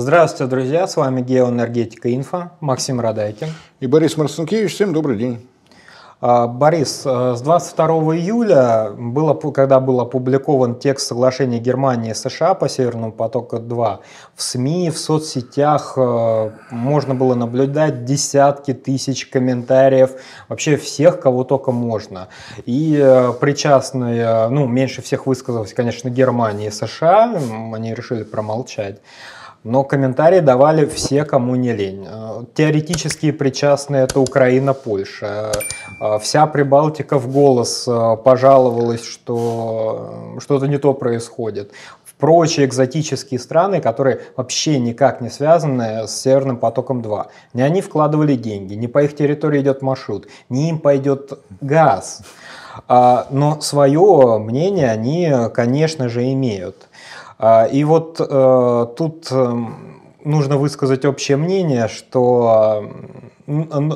Здравствуйте, друзья, с вами Геоэнергетика Инфа, Максим Радайкин. И Борис Марцинкевич, всем добрый день. А, Борис, а, с 22 июля, было, когда был опубликован текст соглашения Германии и США по Северному потоку-2, в СМИ, в соцсетях а, можно было наблюдать десятки тысяч комментариев вообще всех, кого только можно. И причастные, ну, меньше всех высказалась, конечно, Германия и США, они решили промолчать но комментарии давали все, кому не лень. Э, Теоретически причастны это Украина, Польша. Э, вся Прибалтика в голос э, пожаловалась, что что-то не то происходит. В прочие экзотические страны, которые вообще никак не связаны с Северным потоком-2. Не они вкладывали деньги, не по их территории идет маршрут, не им пойдет газ. А, но свое мнение они, конечно же, имеют. А, и вот э, тут эм, нужно высказать общее мнение, что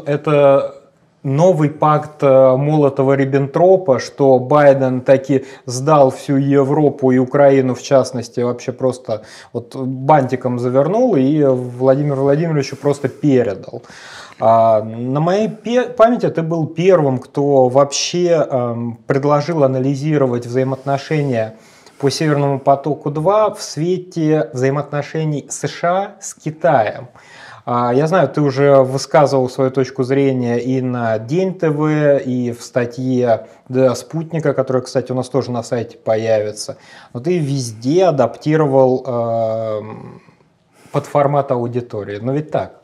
это новый пакт э, Молотова-Риббентропа, что Байден таки сдал всю Европу и Украину, в частности, вообще просто вот бантиком завернул и Владимир Владимировичу просто передал. А, на моей памяти ты был первым, кто вообще эм, предложил анализировать взаимоотношения по Северному потоку-2 в свете взаимоотношений США с Китаем. А, я знаю, ты уже высказывал свою точку зрения и на День ТВ, и в статье да, «Спутника», которая, кстати, у нас тоже на сайте появится. Но ты везде адаптировал э, под формат аудитории. Но ведь так.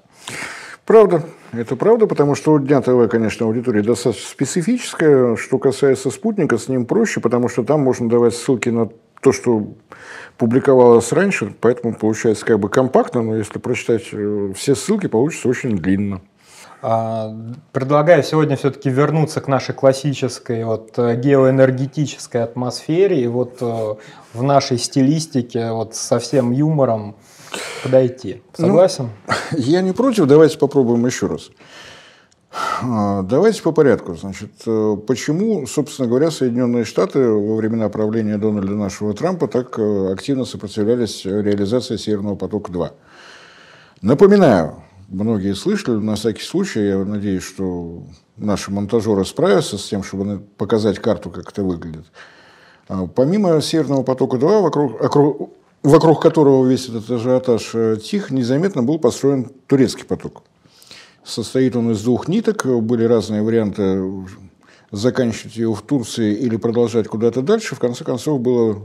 Правда. Это правда, потому что у Дня ТВ, конечно, аудитория достаточно специфическая. Что касается спутника, с ним проще, потому что там можно давать ссылки на то, что публиковалось раньше, поэтому получается как бы компактно, но если прочитать э, все ссылки, получится очень длинно. А, предлагаю сегодня все-таки вернуться к нашей классической вот, э, геоэнергетической атмосфере и вот э, в нашей стилистике вот, со всем юмором подойти. Ну, Согласен? Ну, я не против, давайте попробуем еще раз. А, давайте по порядку. Значит, э, почему, собственно говоря, Соединенные Штаты во времена правления Дональда нашего Трампа так э, активно сопротивлялись реализации Северного потока-2? Напоминаю, многие слышали, на всякий случай, я надеюсь, что наши монтажеры справятся с тем, чтобы показать карту, как это выглядит. А, помимо Северного потока-2, вокруг, вокруг которого весь этот ажиотаж э, тих, незаметно был построен турецкий поток. Состоит он из двух ниток, были разные варианты заканчивать его в Турции или продолжать куда-то дальше. В конце концов было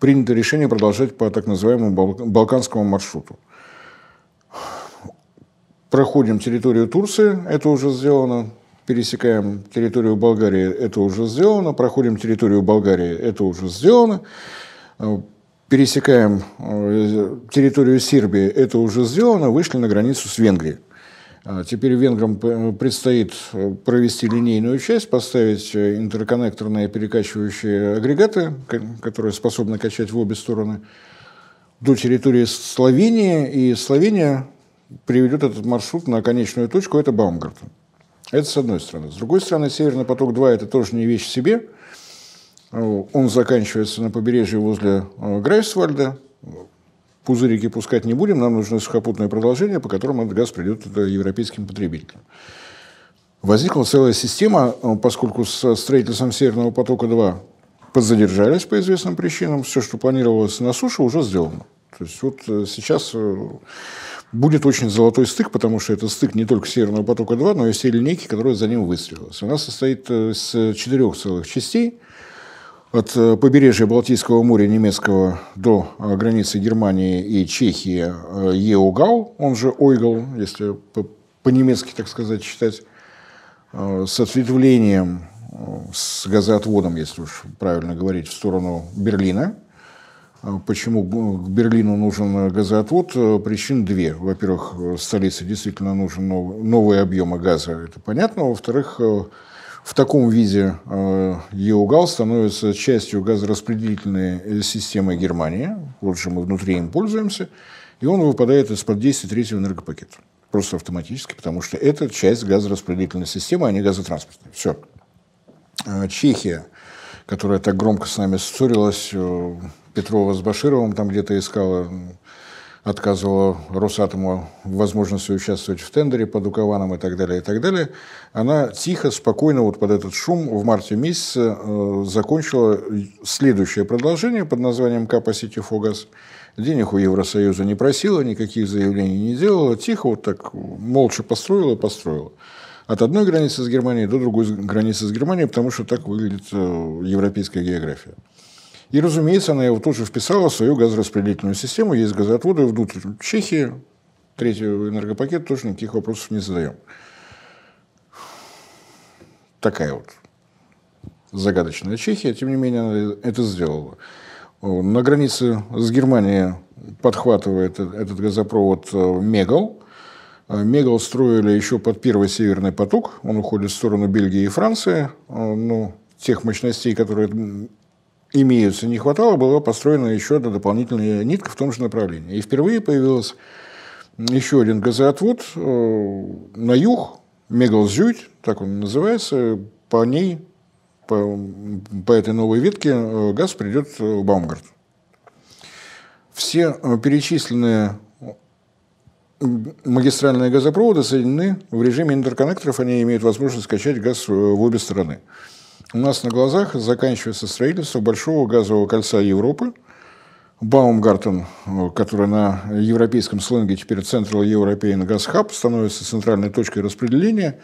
принято решение продолжать по так называемому балканскому маршруту. Проходим территорию Турции, это уже сделано. Пересекаем территорию Болгарии, это уже сделано. Проходим территорию Болгарии, это уже сделано пересекаем э, территорию Сербии, это уже сделано, вышли на границу с Венгрией. А теперь венграм э, предстоит э, провести линейную часть, поставить интерконнекторные перекачивающие агрегаты, которые способны качать в обе стороны, до территории Словении. И Словения приведет этот маршрут на конечную точку, это Баумгарта. Это с одной стороны. С другой стороны, Северный поток-2 – это тоже не вещь в себе – он заканчивается на побережье возле э, Грейсвальда. Пузырики пускать не будем, нам нужно сухопутное продолжение, по которому этот газ придет это европейским потребителям. Возникла целая система, э, поскольку с э, строительством Северного потока-2 подзадержались по известным причинам. Все, что планировалось на суше, уже сделано. То есть вот сейчас будет очень золотой стык, потому что это стык не только Северного потока-2, но и все линейки, которые за ним выстрелилась. Она состоит из четырех целых частей от э, побережья Балтийского моря немецкого до э, границы Германии и Чехии э, Еугал, он же Ойгал, если по-немецки, так сказать, считать, с ответвлением, с газоотводом, если уж правильно говорить, в сторону Берлина. Почему к Берлину нужен газоотвод? Причин две. Во-первых, столице действительно нужен новые объемы газа, это понятно. Во-вторых, в таком виде э, ЕУГАЛ становится частью газораспределительной системы Германии, вот же мы внутри им пользуемся, и он выпадает из-под действия третьего энергопакета. Просто автоматически, потому что это часть газораспределительной системы, а не газотранспортной. Все. Э, Чехия, которая так громко с нами ссорилась, э, Петрова с Башировым там где-то искала отказывала Росатому в возможности участвовать в тендере под Укованом и так далее, и так далее, она тихо, спокойно вот под этот шум в марте месяце э, закончила следующее предложение под названием Капа Сити Фогас Денег у Евросоюза не просила, никаких заявлений не делала, тихо вот так молча построила и построила. От одной границы с Германией до другой границы с Германией, потому что так выглядит э, европейская география. И, разумеется, она его тут же вписала в свою газораспределительную систему. Есть газоотводы в Чехии. Третий энергопакет тоже никаких вопросов не задаем. Такая вот загадочная Чехия. Тем не менее, она это сделала. На границе с Германией подхватывает этот газопровод э, Мегал. Э, Мегал строили еще под первый северный поток. Он уходит в сторону Бельгии и Франции. Ну, тех мощностей, которые имеются, не хватало, была построена еще одна дополнительная нитка в том же направлении. И впервые появилась еще один газоотвод э, на юг, Мегалзюйт, так он называется, по ней, по, по этой новой ветке э, газ придет в Баумгарт. Все э, перечисленные магистральные газопроводы соединены в режиме интерконнекторов, они имеют возможность скачать газ в обе стороны. У нас на глазах заканчивается строительство большого газового кольца Европы. Баумгартен, который на европейском сленге теперь Central European Gas Hub, становится центральной точкой распределения.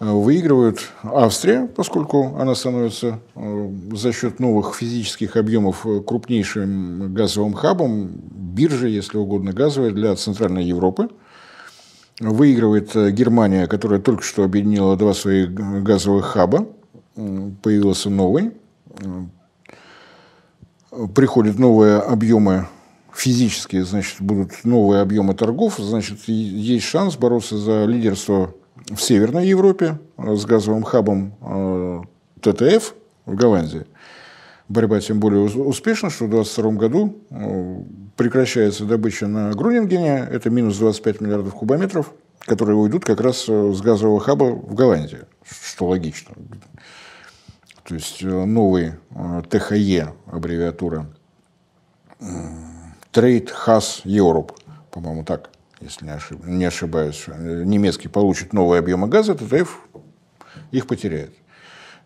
Выигрывает Австрия, поскольку она становится э, за счет новых физических объемов крупнейшим газовым хабом, биржей, если угодно, газовой для Центральной Европы. Выигрывает э, Германия, которая только что объединила два своих газовых хаба – появился новый, приходят новые объемы физические, значит, будут новые объемы торгов, значит, есть шанс бороться за лидерство в Северной Европе э, с газовым хабом э, ТТФ в Голландии. Борьба тем более успешна, что в 2022 году э, прекращается добыча на Грунингене, это минус 25 миллиардов кубометров, которые уйдут как раз с газового хаба в Голландии, что логично то есть э, новый э, ТХЕ аббревиатура Trade Has Europe, по-моему, так, если не, ошиб, не ошибаюсь, э, немецкий получит новые объемы газа, ТТФ их потеряет.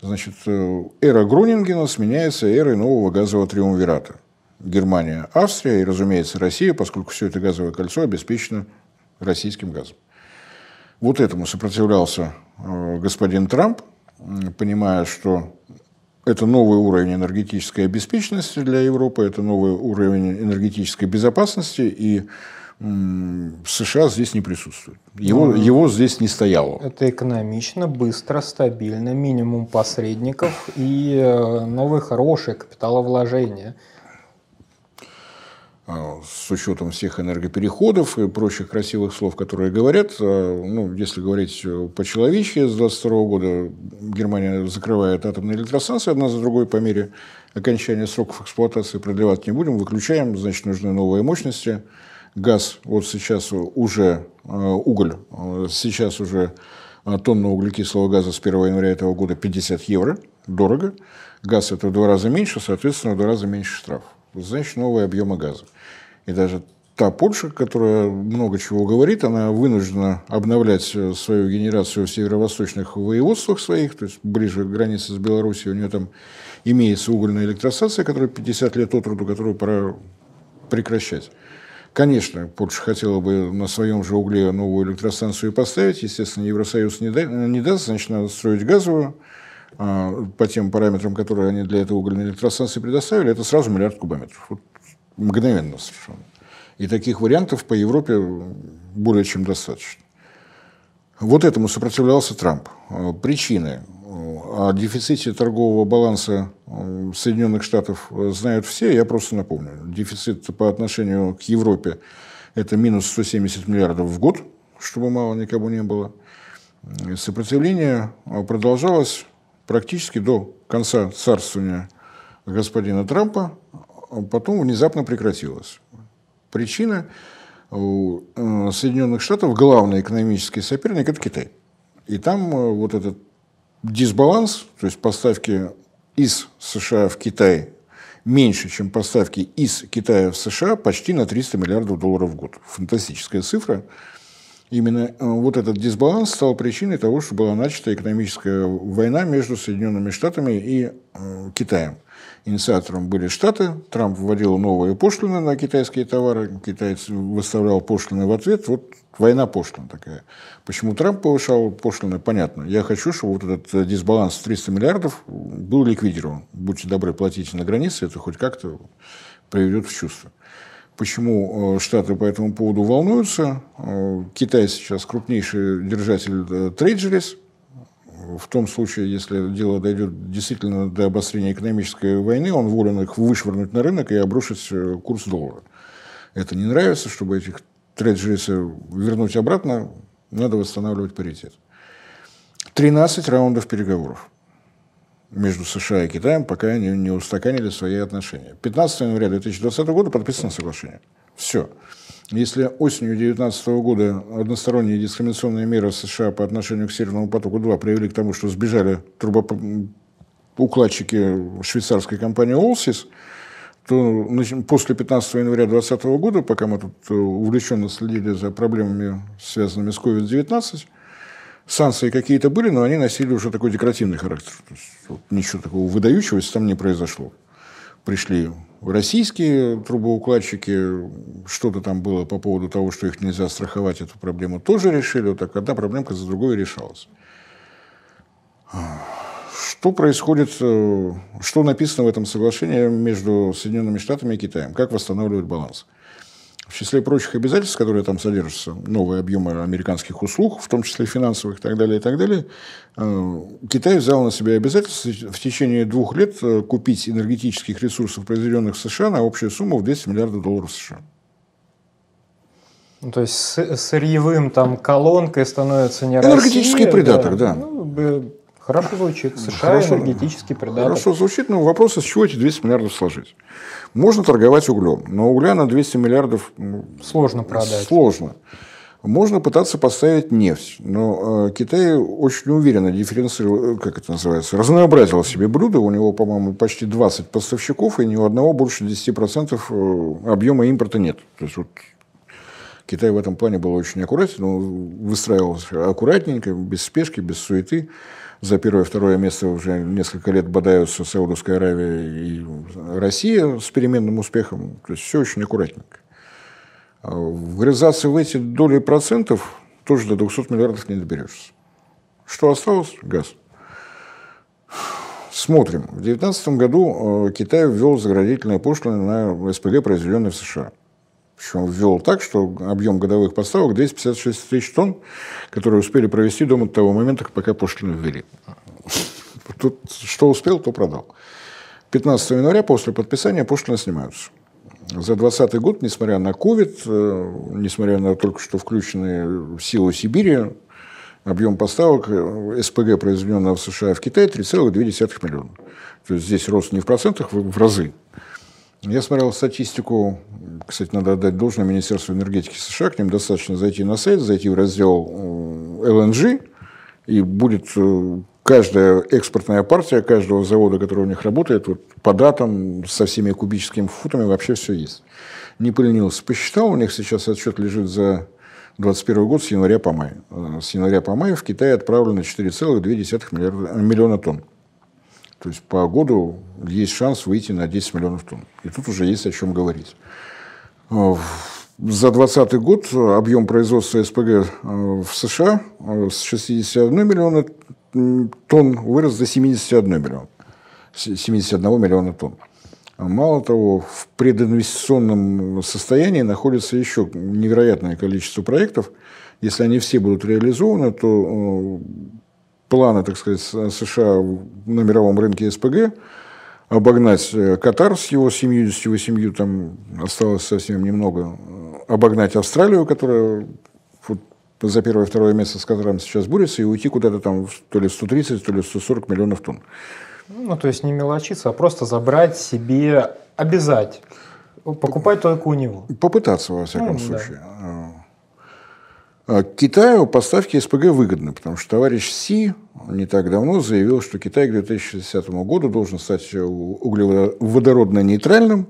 Значит, эра Грунингена сменяется эрой нового газового триумвирата. Германия, Австрия и, разумеется, Россия, поскольку все это газовое кольцо обеспечено российским газом. Вот этому сопротивлялся господин Трамп, понимая, что это новый уровень энергетической обеспеченности для Европы, это новый уровень энергетической безопасности, и США здесь не присутствует. Его, ну, его здесь не стояло. Это экономично, быстро, стабильно, минимум посредников и э, новые хорошие капиталовложения. А, с учетом всех энергопереходов и прочих красивых слов, которые говорят, а, ну, если говорить э, по-человечески, с 22 года Германия закрывает атомные электростанции одна за другой по мере окончания сроков эксплуатации, продлевать не будем, выключаем, значит, нужны новые мощности. Газ, вот сейчас уже а, уголь, сейчас уже тонна углекислого газа с 1 января этого года 50 евро, дорого. Газ это в два раза меньше, соответственно, в два раза меньше штраф. Значит, новые объемы газа. И даже та Польша, которая много чего говорит, она вынуждена обновлять э, свою генерацию в северо-восточных воеводствах своих, то есть ближе к границе с Белоруссией, у нее там имеется угольная электростанция, которая 50 лет от роду, которую пора прекращать. Конечно, Польша хотела бы на своем же угле новую электростанцию поставить. Естественно, Евросоюз не, да, не даст, значит, надо строить газовую. А, по тем параметрам, которые они для этой угольной электростанции предоставили, это сразу миллиард кубометров. Вот мгновенно совершенно. И таких вариантов по Европе более чем достаточно. Вот этому сопротивлялся Трамп. Э, причины э, о дефиците торгового баланса э, Соединенных Штатов знают все, я просто напомню. Дефицит по отношению к Европе – это минус 170 миллиардов в год, чтобы мало никому не было. Сопротивление продолжалось практически до конца царствования господина Трампа, потом внезапно прекратилось. Причина у э, Соединенных Штатов главный экономический соперник – это Китай. И там э, вот этот дисбаланс, то есть поставки из США в Китай меньше, чем поставки из Китая в США почти на 300 миллиардов долларов в год. Фантастическая цифра. Именно э, вот этот дисбаланс стал причиной того, что была начата экономическая война между Соединенными Штатами и э, Китаем. Инициатором были Штаты, Трамп вводил новые пошлины на китайские товары, китайцы выставлял пошлины в ответ, вот война пошлин такая. Почему Трамп повышал пошлины, понятно. Я хочу, чтобы вот этот э, дисбаланс 300 миллиардов был ликвидирован. Будьте добры, платите на границе, это хоть как-то приведет в чувство почему э, Штаты по этому поводу волнуются. Э, Китай сейчас крупнейший держатель трейджерис. Э, В том случае, если дело дойдет действительно до обострения экономической войны, он волен их вышвырнуть на рынок и обрушить курс доллара. Это не нравится, чтобы этих трейджерисы вернуть обратно, надо восстанавливать паритет. 13 раундов переговоров между США и Китаем, пока они не устаканили свои отношения. 15 января 2020 года подписано соглашение. Все. Если осенью 2019 года односторонние дискриминационные меры США по отношению к Северному потоку-2 привели к тому, что сбежали трубоукладчики швейцарской компании «Олсис», то после 15 января 2020 года, пока мы тут э, увлеченно следили за проблемами, связанными с COVID-19, санкции какие-то были, но они носили уже такой декоративный характер. То есть, вот, ничего такого выдающегося там не произошло. Пришли российские трубоукладчики, что-то там было по поводу того, что их нельзя страховать, эту проблему тоже решили. Вот так одна проблемка за другой решалась. Что происходит, э, что написано в этом соглашении между Соединенными Штатами и Китаем? Как восстанавливать баланс? В числе прочих обязательств, которые там содержатся, новые объемы американских услуг, в том числе финансовых и так далее, и так далее, э, Китай взял на себя обязательство в течение двух лет э, купить энергетических ресурсов, произведенных в США, на общую сумму в 200 миллиардов долларов США. Ну, то есть сырьевым там колонкой становится не Энергетический Россия, придаток, да. да. Ну, Хорошо звучит. США Хорошо, энергетический придаток. Хорошо звучит, но вопрос, из чего эти 200 миллиардов сложить? Можно торговать углем, но угля на 200 миллиардов... Сложно продать. Сложно. Можно пытаться поставить нефть, но э, Китай очень уверенно дифференцировал, э, как это называется, разнообразил себе блюдо. У него, по-моему, почти 20 поставщиков, и ни у одного больше 10% э, объема импорта нет. То есть, вот Китай в этом плане был очень аккуратен, он выстраивался аккуратненько, без спешки, без суеты за первое и второе место уже несколько лет бодаются Саудовская Аравия и Россия с переменным успехом. То есть все очень аккуратненько. А вгрызаться в эти доли процентов тоже до 200 миллиардов не доберешься. Что осталось? Газ. Смотрим. В 2019 году э, Китай ввел заградительные пошлины на СПГ, произведенные в США. Причем он ввел так, что объем годовых поставок 256 тысяч тонн, которые успели провести до того момента, пока пошлины ввели. Тут что успел, то продал. 15 января после подписания пошлины снимаются. За 2020 год, несмотря на COVID, э, несмотря на только что включенные силы Сибири, объем поставок э, СПГ, произведенного в США и в Китае, 3,2 миллиона. То есть здесь рост не в процентах, в разы. Я смотрел статистику, кстати, надо отдать должное Министерству энергетики США, к ним достаточно зайти на сайт, зайти в раздел LNG, э, и будет э, каждая экспортная партия каждого завода, который у них работает, вот, по датам, со всеми кубическими футами вообще все есть. Не поленился, посчитал, у них сейчас отчет лежит за 2021 год с января по май. Э, с января по май в Китай отправлено 4,2 миллиарда, миллиона тонн. То есть по году есть шанс выйти на 10 миллионов тонн. И тут уже есть о чем говорить. За 2020 год объем производства СПГ э, в США э, с 61 миллиона тонн вырос до 71 миллиона, 71 миллиона тонн. А мало того, в прединвестиционном состоянии находится еще невероятное количество проектов. Если они все будут реализованы, то э, планы, так сказать, э, США на мировом рынке СПГ, обогнать э, Катар с его 78, там осталось совсем немного, э, обогнать Австралию, которая за первое-второе место с Катаром сейчас борется, и уйти куда-то там то ли 130, то ли 140 миллионов тонн. Ну, то есть не мелочиться, а просто забрать себе, обязать покупать только у него. Попытаться, во всяком ну, случае. Да. А Китаю поставки СПГ выгодны, потому что товарищ Си не так давно заявил, что Китай к 2060 году должен стать углеводородно-нейтральным,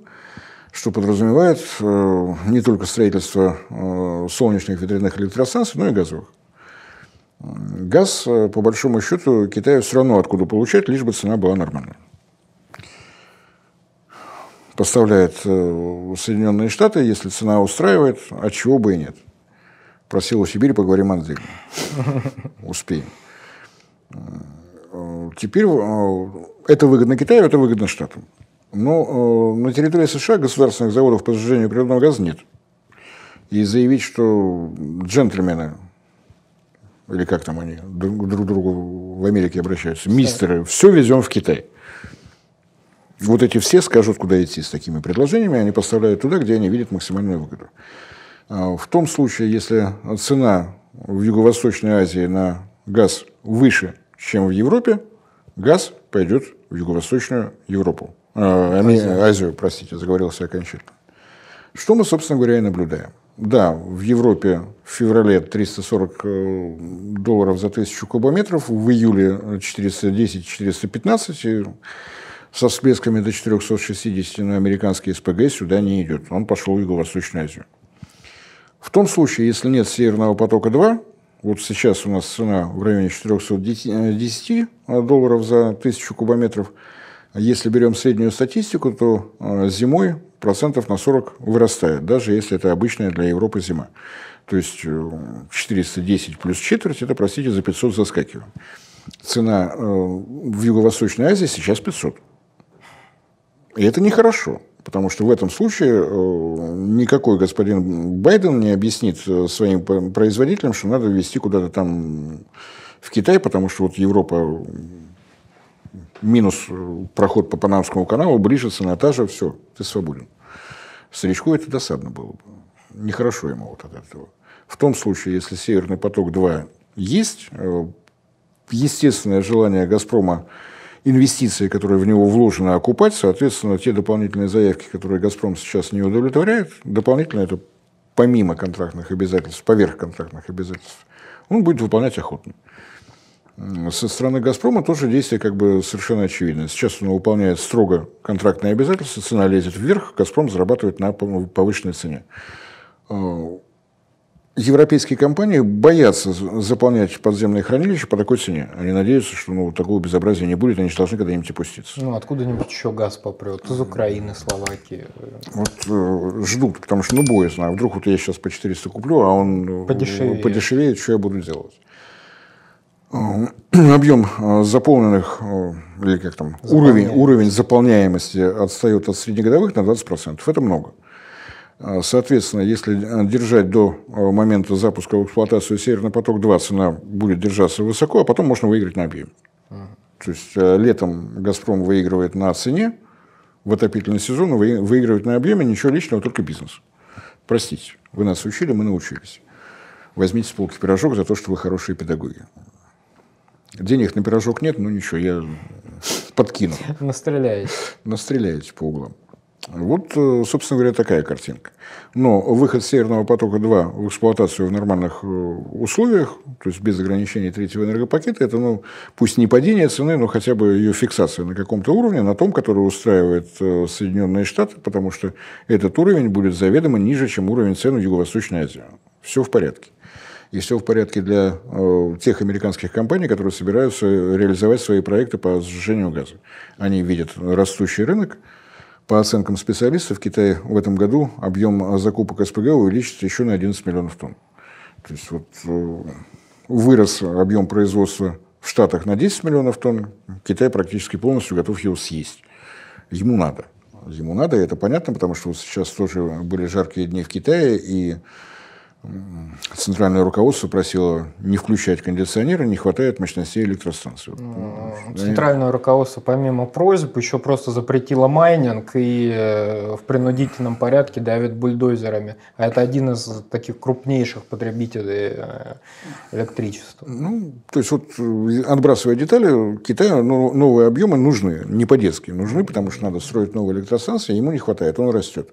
что подразумевает э, не только строительство э, солнечных ветряных электростанций, но и газовых. Газ, э, по большому счету, Китаю все равно откуда получать, лишь бы цена была нормальная. Поставляет Соединенные Штаты, если цена устраивает, от а чего бы и нет – про силу Сибири поговорим отдельно. Успеем. Теперь э, это выгодно Китаю, это выгодно Штатам. Но э, на территории США государственных заводов по сжижению природного газа нет. И заявить, что джентльмены, или как там они друг к другу в Америке обращаются, мистеры, все везем в Китай. Вот эти все скажут, куда идти с такими предложениями, они поставляют туда, где они видят максимальную выгоду. А, в том случае, если цена в Юго-Восточной Азии на газ выше, чем в Европе, газ пойдет в Юго-Восточную Европу. Э, а, Азию. Азию, простите, заговорился окончательно. Что мы, собственно говоря, и наблюдаем. Да, в Европе в феврале 340 э, долларов за тысячу кубометров, в июле 410-415, со всплесками до 460 на американский СПГ сюда не идет. Он пошел в Юго-Восточную Азию. В том случае, если нет Северного потока-2, вот сейчас у нас цена в районе 410 э, долларов за тысячу кубометров, а если берем среднюю статистику, то э, зимой процентов на 40 вырастает, даже если это обычная для Европы зима. То есть 410 э, плюс четверть, это, простите, за 500 заскакиваем. Цена в Юго-Восточной Азии сейчас 500. И это нехорошо. Потому что в этом случае э, никакой господин Байден не объяснит э, своим производителям, что надо везти куда-то там в Китай, потому что вот Европа минус э, проход по Панамскому каналу, ближется Наташа, все, ты свободен. Старичку это досадно было бы. Нехорошо ему вот от этого. В том случае, если «Северный поток-2» есть, естественное желание «Газпрома» инвестиции, которые в него вложены, окупать. Соответственно, те дополнительные заявки, которые «Газпром» сейчас не удовлетворяет, дополнительно это помимо контрактных обязательств, поверх контрактных обязательств, он будет выполнять охотно. Со стороны «Газпрома» тоже действие как бы совершенно очевидно. Сейчас он выполняет строго контрактные обязательства, цена лезет вверх, «Газпром» зарабатывает на повышенной цене. Э, европейские компании боятся заполнять подземные хранилища по такой цене. Они надеются, что ну, такого безобразия не будет, они же должны когда-нибудь опуститься. Ну, откуда-нибудь еще газ попрет? Из Украины, Словакии. Вот э, ждут, потому что ну боязно. А вдруг вот я сейчас по 400 куплю, а он э, подешевеет, подешевеет что я буду делать? Э, объем э, заполненных, или как там, уровень, уровень заполняемости отстает от среднегодовых на 20%. Это много. А, соответственно, если э, держать до э, момента запуска в эксплуатацию «Северный поток-2», цена будет держаться высоко, а потом можно выиграть на объеме. То есть э, летом «Газпром» выигрывает на цене, в отопительный сезон выигрывает на объеме, ничего личного, только бизнес. Простите, вы нас учили, мы научились. Возьмите с полки пирожок за то, что вы хорошие педагоги. Денег на пирожок нет, ну ничего, я подкину. Настреляете. Настреляете по углам. Вот, э, собственно говоря, такая картинка. Но выход Северного потока-2 в эксплуатацию в нормальных э, условиях, то есть без ограничений третьего энергопакета, это, ну, пусть не падение цены, но хотя бы ее фиксация на каком-то уровне, на том, который устраивает э, Соединенные Штаты, потому что этот уровень будет заведомо ниже, чем уровень цен в Юго-Восточной Азии. Все в порядке и все в порядке для э, тех американских компаний, которые собираются реализовать свои проекты по сжижению газа. Они видят растущий рынок, по оценкам специалистов, в Китае в этом году объем а, закупок СПГ увеличится еще на 11 миллионов тонн. То есть вот э, вырос объем производства в Штатах на 10 миллионов тонн, Китай практически полностью готов его съесть. Ему надо. Ему надо, и это понятно, потому что вот сейчас тоже были жаркие дни в Китае, и центральное руководство просило не включать кондиционеры, не хватает мощностей электростанции. Ну, ну, центральное руководство, помимо просьб, еще просто запретило майнинг и э, в принудительном порядке давит бульдозерами. А это один из таких крупнейших потребителей э, электричества. Ну, то есть, вот э, отбрасывая детали, Китаю ну, новые объемы нужны, не по-детски нужны, потому что надо строить новые электростанции, ему не хватает, он растет.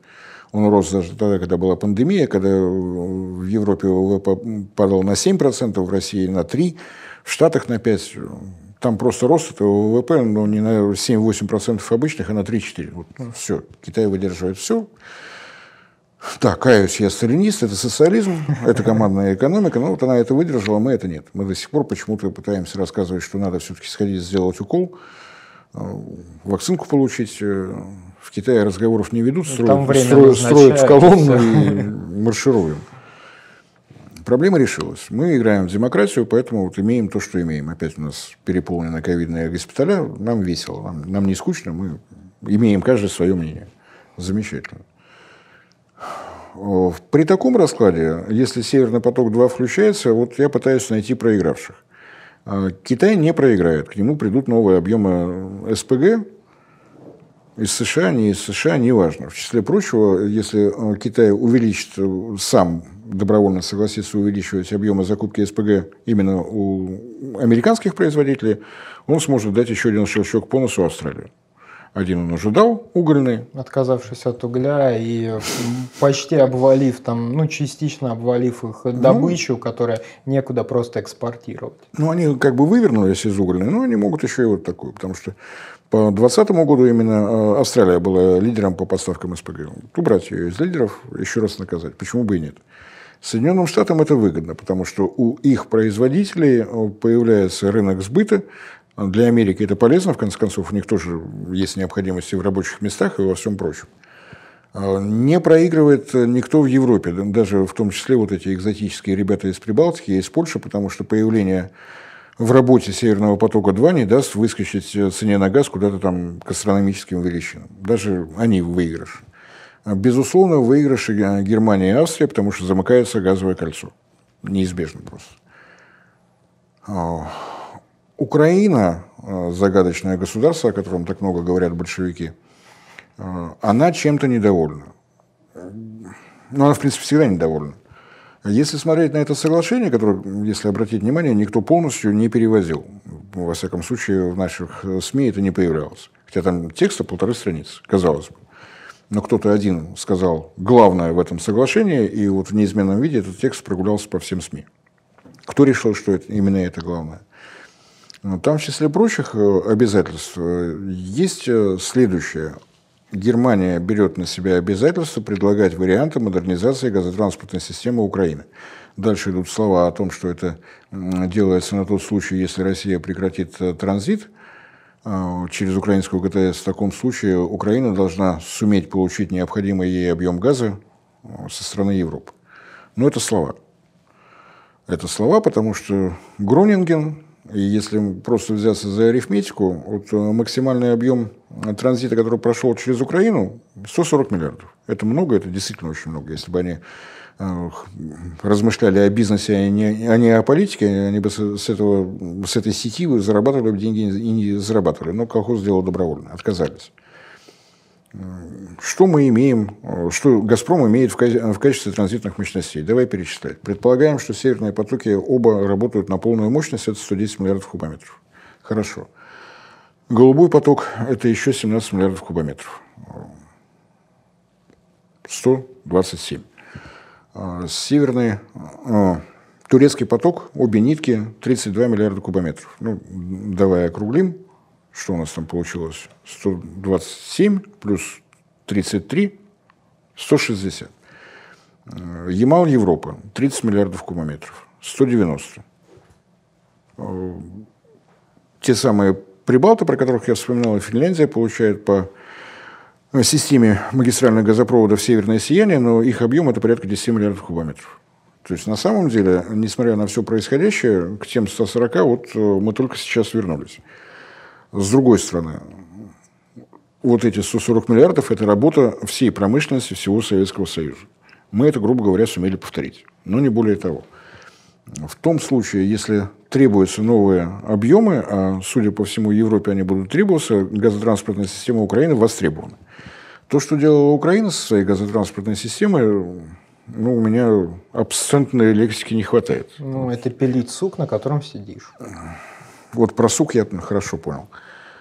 Он рос даже тогда, когда была пандемия, когда э, в Европе ВВП падал на 7%, в России на 3%, в Штатах на 5%. Там просто рост этого ВВП, но ну, не на 7-8% обычных, а на 3-4. Вот, ну, все, Китай выдерживает все. Да, каюсь, я сталинист, это социализм, это командная экономика, но вот она это выдержала, а мы это нет. Мы до сих пор почему-то пытаемся рассказывать, что надо все-таки сходить сделать укол, э, вакцинку получить, э, в Китае разговоров не ведут, ну, строят, строят, строят в колонну и маршируем. Проблема решилась. Мы играем в демократию, поэтому вот имеем то, что имеем. Опять у нас переполнены ковидные госпиталя. Нам весело, нам, нам не скучно, мы имеем каждое свое мнение. Замечательно. При таком раскладе, если «Северный поток-2» включается, вот я пытаюсь найти проигравших. А, Китай не проиграет, к нему придут новые объемы СПГ, из США, не из США, неважно. В числе прочего, если э, Китай увеличит сам добровольно согласится увеличивать объемы закупки СПГ именно у американских производителей, он сможет дать еще один щелчок по носу Австралии. Один он уже дал, угольный. Отказавшись от угля и э, почти обвалив там, ну, частично обвалив их ну. добычу, ну, которая некуда просто экспортировать. Ну, они как бы вывернулись из угольной, но они могут еще и вот такую, потому что по 2020 году именно э, Австралия была лидером по поставкам СПГ. Убрать ее из лидеров, еще раз наказать. Почему бы и нет? Соединенным Штатам это выгодно, потому что у их производителей э, появляется рынок сбыта. Для Америки это полезно, в конце концов, у них тоже есть необходимости в рабочих местах и во всем прочем. Э, не проигрывает никто в Европе, даже в том числе вот эти экзотические ребята из Прибалтики, из Польши, потому что появление в работе «Северного потока-2» не даст выскочить э, цене на газ куда-то там к астрономическим величинам. Даже они в выигрыше. А, безусловно, выигрыши э, Германия и Австрия, потому что замыкается газовое кольцо. Неизбежно просто. А, Украина, э, загадочное государство, о котором так много говорят большевики, она чем-то недовольна. Но ну, она, в принципе, всегда недовольна. Если смотреть на это соглашение, которое, если обратить внимание, никто полностью не перевозил. Во всяком случае, в наших э, СМИ это не появлялось. Хотя там текста полторы страницы, казалось бы. Но кто-то один сказал главное в этом соглашении, и вот в неизменном виде этот текст прогулялся по всем СМИ. Кто решил, что это, именно это главное? Там, в числе прочих э, обязательств, э, есть следующее. Германия берет на себя обязательство предлагать варианты модернизации газотранспортной системы Украины. Дальше идут слова о том, что это делается на тот случай, если Россия прекратит э, транзит а, через украинскую ГТС. В таком случае Украина должна суметь получить необходимый ей объем газа э, со стороны Европы. Но это слова. Это слова, потому что Грунинген и если просто взяться за арифметику, вот э, максимальный объем э, транзита, который прошел через Украину, 140 миллиардов. Это много, это действительно очень много. Если бы они э, размышляли о бизнесе, а не, а не о политике, они бы с, этого, с этой сети зарабатывали бы деньги и не зарабатывали. Но колхоз сделал добровольно, отказались. Что мы имеем, э, что «Газпром» имеет в качестве транзитных мощностей? Давай перечислять. Предполагаем, что северные потоки оба работают на полную мощность, это 110 миллиардов кубометров. Хорошо. Голубой поток – это еще 17 миллиардов кубометров. 127. А северный э, турецкий поток, обе нитки – 32 миллиарда кубометров. Ну, давай округлим, что у нас там получилось, 127 плюс 33, 160. Э, Ямал Европа, 30 миллиардов кубометров, 190. Э, Те самые прибалты, про которых я вспоминал, Финляндия получает по э, системе магистральных газопроводов северное сияние, но их объем это порядка 10 миллиардов кубометров. То есть на самом деле, несмотря на все происходящее, к тем 140 вот мы только сейчас вернулись. С другой стороны, вот эти 140 миллиардов – это работа всей промышленности всего Советского Союза. Мы это, грубо говоря, сумели повторить, но не более того. В том случае, если требуются новые объемы, а, судя по всему, в Европе они будут требоваться, газотранспортная система Украины востребована. То, что делала Украина со своей газотранспортной системой, ну, у меня абсцентной лексики не хватает. Ну, это пилить сук, на котором сидишь. Вот про сук я хорошо понял.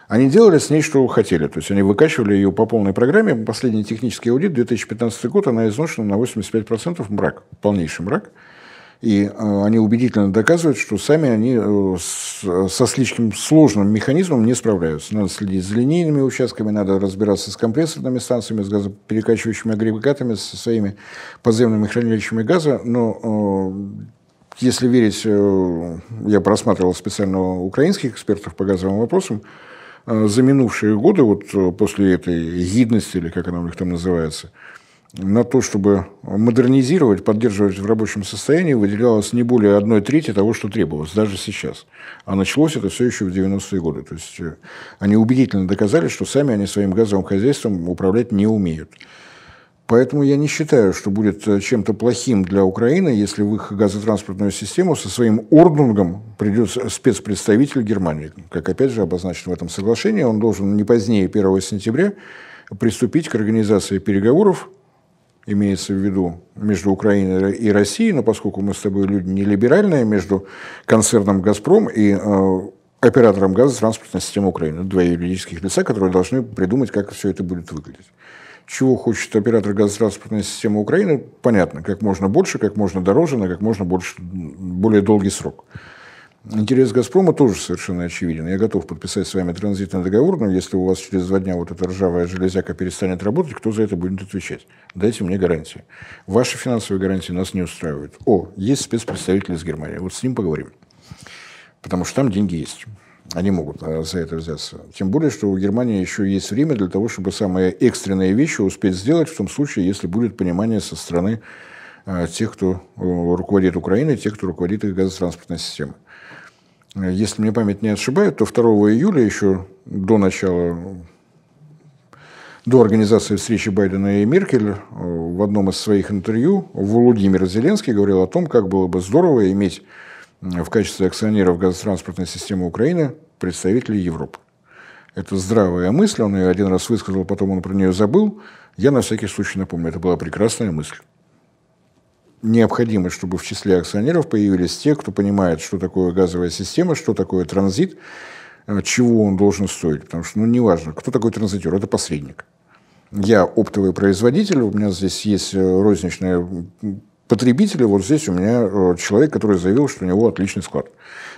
Они делали с ней, что хотели. То есть они выкачивали ее по полной программе. Последний технический аудит, 2015 год, она изношена на 85% мрак, полнейший мрак. И э, они убедительно доказывают, что сами они э, с, со слишком сложным механизмом не справляются. Надо следить за линейными участками, надо разбираться с компрессорными станциями, с газоперекачивающими агрегатами, со своими подземными хранилищами газа. Но э, если верить, э, я просматривал специально украинских экспертов по газовым вопросам, а, за минувшие годы, вот э, после этой гидности, или как она у них там называется, на то, чтобы модернизировать, поддерживать в рабочем состоянии, выделялось не более одной трети того, что требовалось, даже сейчас. А началось это все еще в 90-е годы. То есть э, они убедительно доказали, что сами они своим газовым хозяйством управлять не умеют. Поэтому я не считаю, что будет э, чем-то плохим для Украины, если в их газотранспортную систему со своим ордунгом придет спецпредставитель Германии. Как опять же обозначено в этом соглашении, он должен не позднее 1 сентября приступить к организации переговоров, имеется в виду между Украиной и Россией, но поскольку мы с тобой люди не либеральные, между концерном «Газпром» и э, оператором газотранспортной системы Украины. Два юридических лица, которые должны придумать, как все это будет выглядеть. Чего хочет оператор газотранспортной системы Украины, понятно, как можно больше, как можно дороже, на как можно больше, более долгий срок. Интерес «Газпрома» тоже совершенно очевиден. Я готов подписать с вами транзитный договор, но если у вас через два дня вот эта ржавая железяка перестанет работать, кто за это будет отвечать? Дайте мне гарантии. Ваши финансовые гарантии нас не устраивают. О, есть спецпредставитель из Германии. Вот с ним поговорим. Потому что там деньги есть. Они могут э, за это взяться. Тем более, что у Германии еще есть время для того, чтобы самые экстренные вещи успеть сделать, в том случае, если будет понимание со стороны э, тех, кто э, руководит Украиной, тех, кто руководит их газотранспортной системой. Если мне память не ошибает, то 2 июля, еще до начала, до организации встречи Байдена и Меркель, в одном из своих интервью Владимир Зеленский говорил о том, как было бы здорово иметь в качестве акционеров газотранспортной системы Украины представителей Европы. Это здравая мысль, он ее один раз высказал, потом он про нее забыл. Я на всякий случай напомню, это была прекрасная мысль. Необходимо, чтобы в числе акционеров появились те, кто понимает, что такое газовая система, что такое транзит, э, чего он должен стоить. Потому что, ну, неважно, кто такой транзитер, это посредник. Я оптовый производитель, у меня здесь есть э, розничная потребителя вот здесь у меня э, человек, который заявил, что у него отличный склад.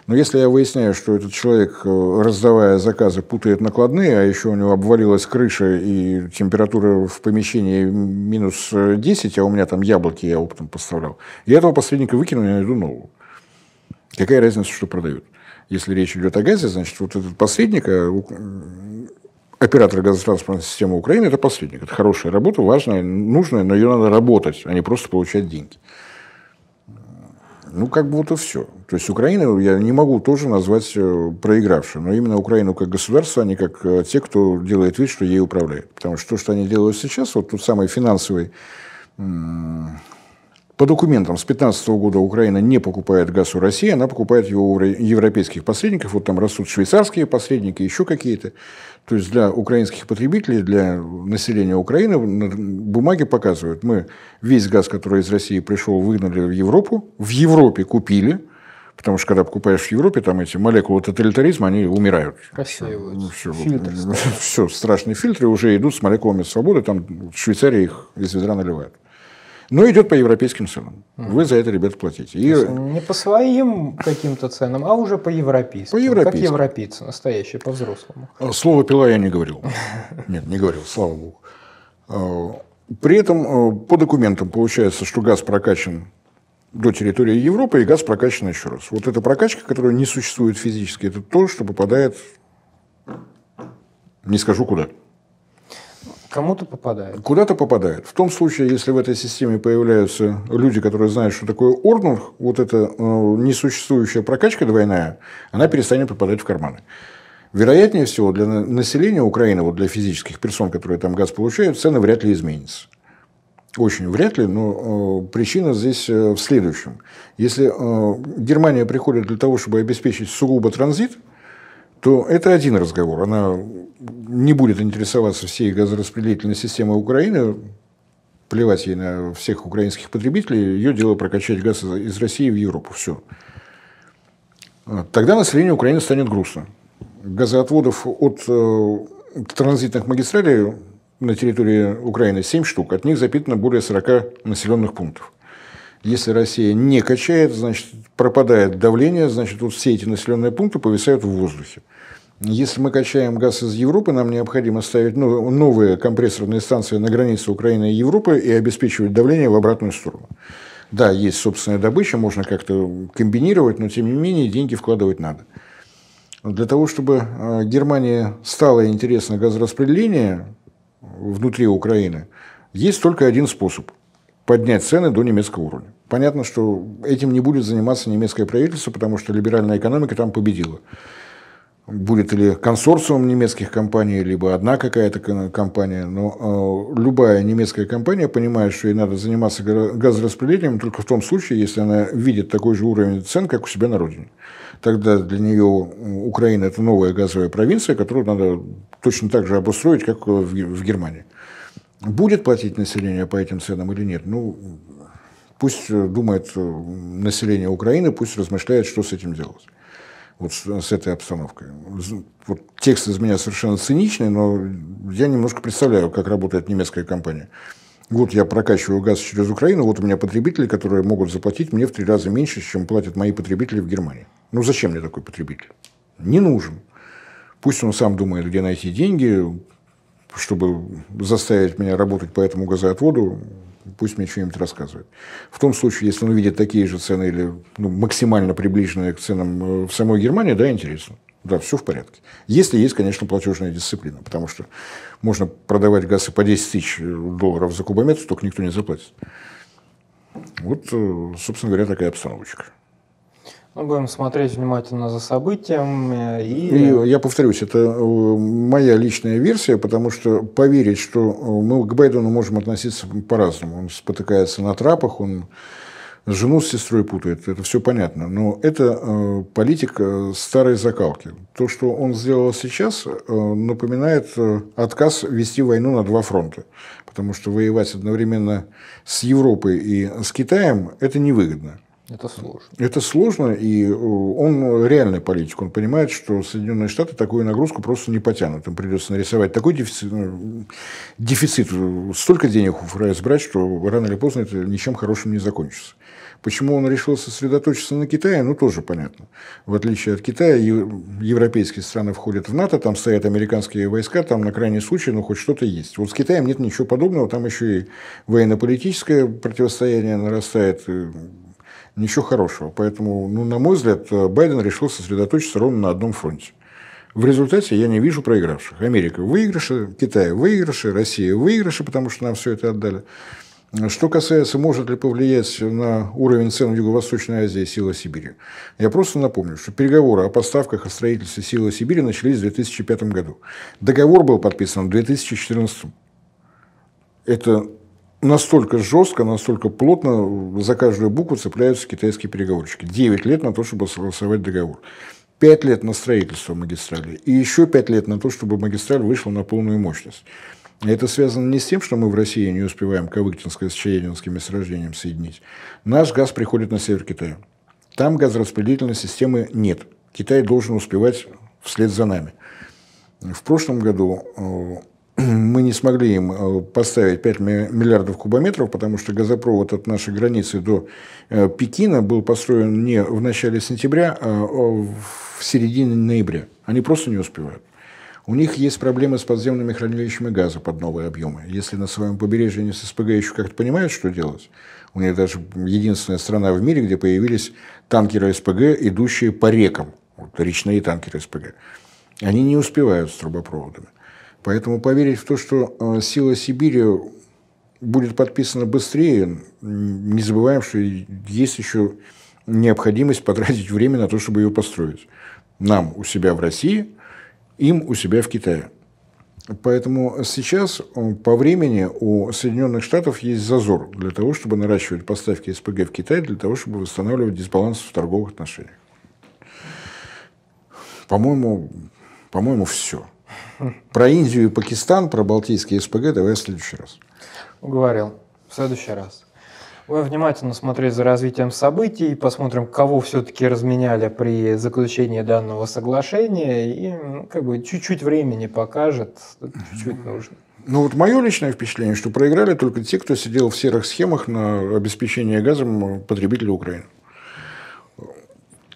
Но если я выясняю, что этот человек, э, раздавая заказы, путает накладные, а еще у него обвалилась крыша и температура в помещении минус 10, э, а у меня там яблоки я опытом поставлял, я этого посредника выкину и найду нового. Какая разница, что продают? Если речь идет о газе, значит, вот этот посредник а оператор газотранспортной системы Украины – это посредник. Это хорошая работа, важная, нужная, но ее надо работать, а не просто получать деньги. Ну, как бы вот и все. То есть Украину я не могу тоже назвать э, проигравшей, но именно Украину как государство, а не как э, те, кто делает вид, что ей управляет. Потому что то, что они делают сейчас, вот тот самый финансовый по документам, с 2015 года Украина не покупает газ у России, она покупает его у европейских посредников. Вот там растут швейцарские посредники, еще какие-то. То есть для украинских потребителей, для населения Украины бумаги показывают. Мы весь газ, который из России пришел, выгнали в Европу, в Европе купили, Потому что когда покупаешь в Европе, там эти молекулы тоталитаризма, они умирают. Рассеиваются. Все, Фильтр все, страшные фильтры уже идут с молекулами свободы, там в Швейцарии их из ведра наливают но идет по европейским ценам. Вы за это, ребят, платите. И... Не по своим каким-то ценам, а уже по европейским. По европейским. Как европейцы, настоящие, по-взрослому. А, слово «пила» я не говорил. Нет, не говорил, слава богу. А, при этом а, по документам получается, что газ прокачан до территории Европы, и газ прокачан еще раз. Вот эта прокачка, которая не существует физически, это то, что попадает, не скажу куда. Кому-то попадает. Куда-то попадает. В том случае, если в этой системе появляются люди, которые знают, что такое ордер, вот эта э, несуществующая прокачка двойная, она перестанет попадать в карманы. Вероятнее всего, для населения Украины, вот для физических персон, которые там газ получают, цены вряд ли изменятся. Очень вряд ли, но э, причина здесь э, в следующем. Если Германия приходит для того, чтобы обеспечить сугубо транзит, то это один разговор. Она не будет интересоваться всей газораспределительной системой Украины, плевать ей на всех украинских потребителей, ее дело прокачать газ из России в Европу, все. Тогда населению Украины станет грустно. Газоотводов от э, транзитных магистралей на территории Украины 7 штук, от них запитано более 40 населенных пунктов. Если Россия не качает, значит, пропадает давление, значит, вот все эти населенные пункты повисают в воздухе. Если мы качаем газ из Европы, нам необходимо ставить новые компрессорные станции на границе Украины и Европы и обеспечивать давление в обратную сторону. Да, есть собственная добыча, можно как-то комбинировать, но тем не менее деньги вкладывать надо. Для того, чтобы э, Германии стало интересно газораспределение внутри Украины, есть только один способ – поднять цены до немецкого уровня. Понятно, что этим не будет заниматься немецкое правительство, потому что либеральная экономика там победила. Будет ли консорциум немецких компаний, либо одна какая-то компания, но э, любая немецкая компания понимает, что ей надо заниматься газораспределением только в том случае, если она видит такой же уровень цен, как у себя на родине. Тогда для нее Украина – это новая газовая провинция, которую надо точно так же обустроить, как в, в Германии. Будет платить население по этим ценам или нет? Ну, пусть э, думает э, население Украины, пусть размышляет, что с этим делать. Вот с, с этой обстановкой. Вот текст из меня совершенно циничный, но я немножко представляю, как работает немецкая компания. Вот я прокачиваю газ через Украину, вот у меня потребители, которые могут заплатить мне в три раза меньше, чем платят мои потребители в Германии. Ну зачем мне такой потребитель? Не нужен. Пусть он сам думает, где найти деньги, чтобы заставить меня работать по этому газоотводу, пусть мне что-нибудь рассказывает. В том случае, если он видит такие же цены или ну, максимально приближенные к ценам э, в самой Германии, да, интересно. Да, все в порядке. Если есть, конечно, платежная дисциплина, потому что можно продавать газ и по 10 тысяч долларов за кубометр, только никто не заплатит. Вот, э, собственно говоря, такая обстановочка. Мы ну, будем смотреть внимательно за событием. И... и я повторюсь, это э, моя личная версия, потому что поверить, что э, мы к Байдену можем относиться по-разному. Он спотыкается на трапах, он жену с сестрой путает, это все понятно. Но это э, политик старой закалки. То, что он сделал сейчас, напоминает отказ вести войну на два фронта. Потому что воевать одновременно с Европой и с Китаем – это невыгодно. Это сложно. Это сложно, и э, он реальный политик. Он понимает, что Соединенные Штаты такую нагрузку просто не потянут. Им придется нарисовать такой дефицит, э, дефицит э, столько денег у ФРС брать, что рано или поздно это ничем хорошим не закончится. Почему он решил сосредоточиться на Китае, ну тоже понятно. В отличие от Китая, европейские страны входят в НАТО, там стоят американские войска, там на крайний случай, ну хоть что-то есть. Вот с Китаем нет ничего подобного, там еще и военно-политическое противостояние нарастает, ничего хорошего. Поэтому, ну, на мой взгляд, э, Байден решил сосредоточиться ровно на одном фронте. В результате я не вижу проигравших. Америка выигрыши, Китай выигрыши, Россия выигрыши, потому что нам все это отдали. Что касается, может ли повлиять на уровень цен в Юго-Восточной Азии сила Сибири, я просто напомню, что переговоры о поставках о строительстве силы Сибири начались в 2005 году. Договор был подписан в 2014. Это настолько жестко, настолько плотно за каждую букву цепляются китайские переговорщики. 9 лет на то, чтобы согласовать договор. 5 лет на строительство магистрали. И еще 5 лет на то, чтобы магистраль вышла на полную мощность. А это связано не с тем, что мы в России не успеваем Кавыктинское с Чаединским месторождением соединить. Наш газ приходит на север Китая. Там газораспределительной системы нет. Китай должен успевать вслед за нами. В прошлом году э, мы не смогли им э, поставить 5 миллиардов кубометров, потому что газопровод от нашей границы до э, Пекина был построен не в начале сентября, а э, в середине ноября. Они просто не успевают. У них есть проблемы с подземными хранилищами газа под новые объемы. Если на своем побережье они с СПГ еще как-то понимают, что делать, у них даже единственная страна в мире, где появились танкеры СПГ, идущие по рекам, вот, речные танкеры СПГ, они не успевают с трубопроводами. Поэтому поверить в то, что э, сила Сибири будет подписана быстрее, не забываем, что есть еще необходимость потратить время на то, чтобы ее построить. Нам у себя в России, им у себя в Китае. Поэтому сейчас э, по времени у Соединенных Штатов есть зазор для того, чтобы наращивать поставки СПГ в Китай, для того, чтобы восстанавливать дисбаланс в торговых отношениях. По-моему, по-моему, все. Про Индию и Пакистан, про Балтийские СПГ давай в следующий раз. Уговорил. В следующий раз. Будем внимательно смотреть за развитием событий, посмотрим, кого все-таки разменяли при заключении данного соглашения, и как бы чуть-чуть времени покажет, чуть-чуть нужно. Ну вот мое личное впечатление, что проиграли только те, кто сидел в серых схемах на обеспечение газом э, потребителей Украины.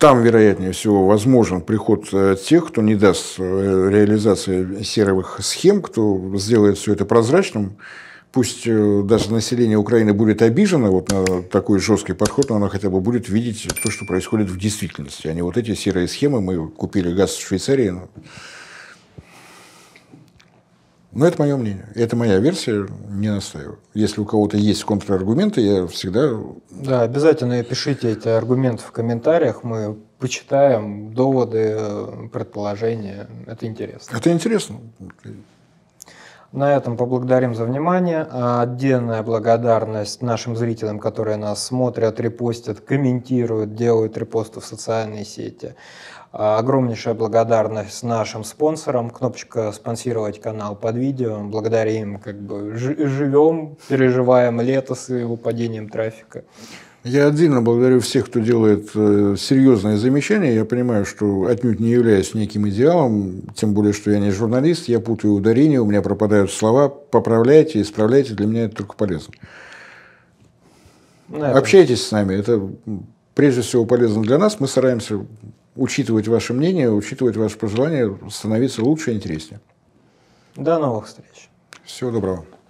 Там, вероятнее всего, возможен приход э, тех, кто не даст э, реализации серовых схем, кто сделает все это прозрачным. Пусть э, даже население Украины будет обижено вот на такой жесткий подход, но оно хотя бы будет видеть то, что происходит в действительности, а не вот эти серые схемы. Мы купили газ в Швейцарии, но это мое мнение. Это моя версия, не настаиваю. Если у кого-то есть контраргументы, я всегда... Да, обязательно пишите эти аргументы в комментариях. Мы почитаем доводы, предположения. Это интересно. Это интересно. На этом поблагодарим за внимание. А отдельная благодарность нашим зрителям, которые нас смотрят, репостят, комментируют, делают репосты в социальные сети. Огромнейшая благодарность нашим спонсорам. Кнопочка «Спонсировать канал» под видео. Благодаря им как бы живем, переживаем лето с его падением трафика. Я отдельно благодарю всех, кто делает э, серьезные замечания. Я понимаю, что отнюдь не являюсь неким идеалом, тем более, что я не журналист, я путаю ударения, у меня пропадают слова. Поправляйте, исправляйте, для меня это только полезно. Ну, Общайтесь с нами, это прежде всего полезно для нас, мы стараемся учитывать ваше мнение, учитывать ваши пожелания, становиться лучше и интереснее. До новых встреч. Всего доброго.